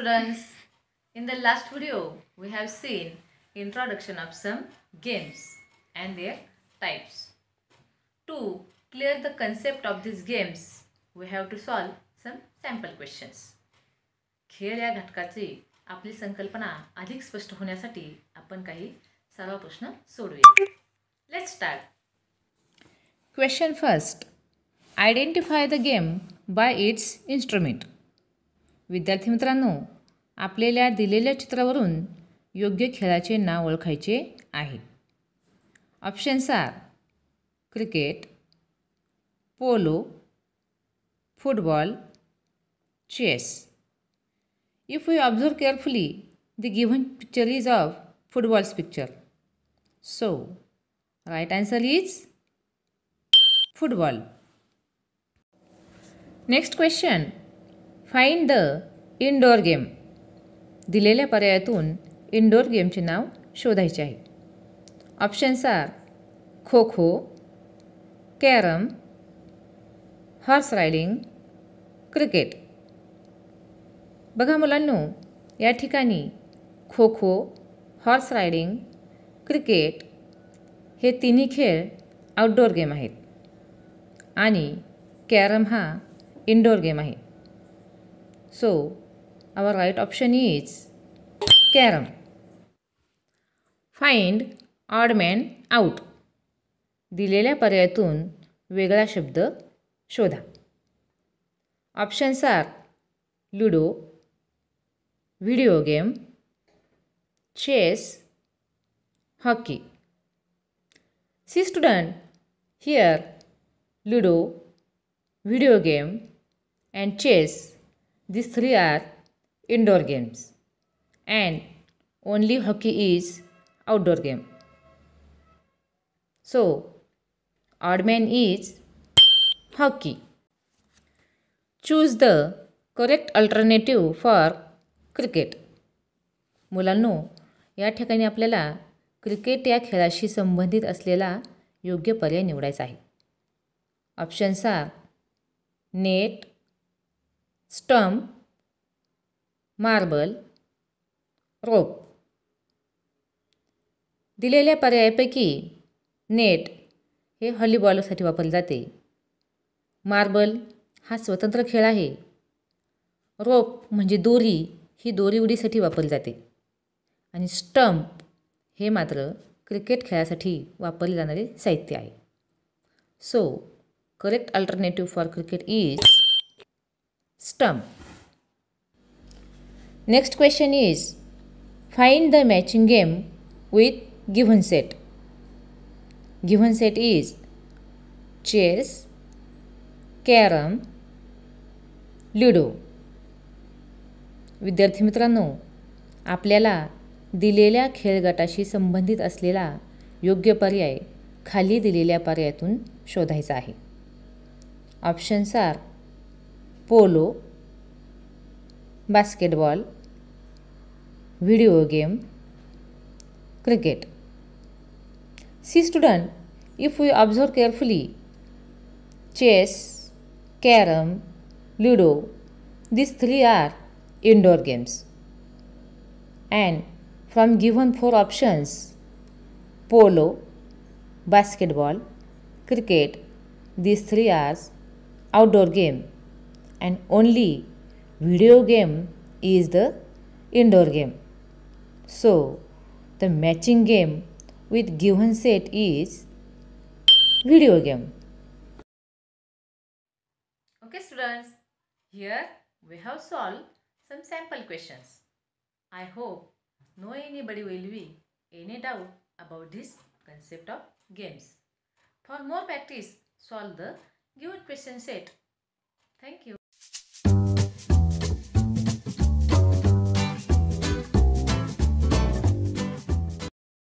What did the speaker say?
students, in the last video we have seen introduction of some games and their types. To clear the concept of these games, we have to solve some sample questions. खेळ या घटकाची आपली संकल्पना अधिक स्पष्ट होण्यासाठी आपण काही सर्व प्रश्न सोडूया Let's start. Question first. Identify the game by its instrument. विद्यार्थी मित्रांनो आपल्याला दिलेल्या चित्रावरून योग्य खेळाचे नाव ओळखायचे आहे options are cricket polo football chess if you observe carefully the given picture is of footballs picture so right answer is football next question find the indoor game दिलेल्या पर्यायातून इनडोअर गेमचे नाव शोधायचे आहे options are kho kho carrom horse riding cricket बघा मुलांनो या ठिकाणी kho kho horse riding cricket हे तिन्ही खेळ आउटडोअर गेम आहेत आणि कॅरम हा इनडोअर गेम आहे so our right option is carrom find odd out दिलेल्या पर्यायातून वेगळा शब्द शोधा options are ludo video game chess hockey see student here ludo video game and chess this three are indoor games and only hockey is outdoor game so odd man is hockey choose the correct alternative for cricket मुलांनो या ठिकाणी आपल्याला cricket या खेळाशी संबंधित असलेला योग्य पर्याय निवडायचा आहे ऑप्शन्स सार नेट स्टंप मार्बल रोप दिलेल्या पर्यायापैकी नेट हे हॉलीबॉलसाठी वापरले जाते मार्बल हा स्वतंत्र खेळ आहे रोप म्हणजे दोरी ही दोरी उडीसाठी वापरली जाते आणि स्टंप हे मात्र क्रिकेट खेळासाठी वापरले जाणारे साहित्य आहे so correct alternative for cricket is stump next question is find the matching game with given set given set is chess carrom ludo विद्यार्थी मित्रांनो आपल्याला दिलेल्या गटाशी संबंधित असलेला योग्य पर्याय खाली दिलेल्या पर्यायातून शोधायचा आहे options are Polo, basketball, video game cricket see student if we observe carefully chess carom ludo these three are indoor games and from given four options polo basketball cricket these three are outdoor game and only video game is the indoor game. So, the matching game with given set is video game. Okay students, here we have solved some sample questions. I hope no anybody will be any doubt about this concept of games. For more practice, solve the given question set. Thank you.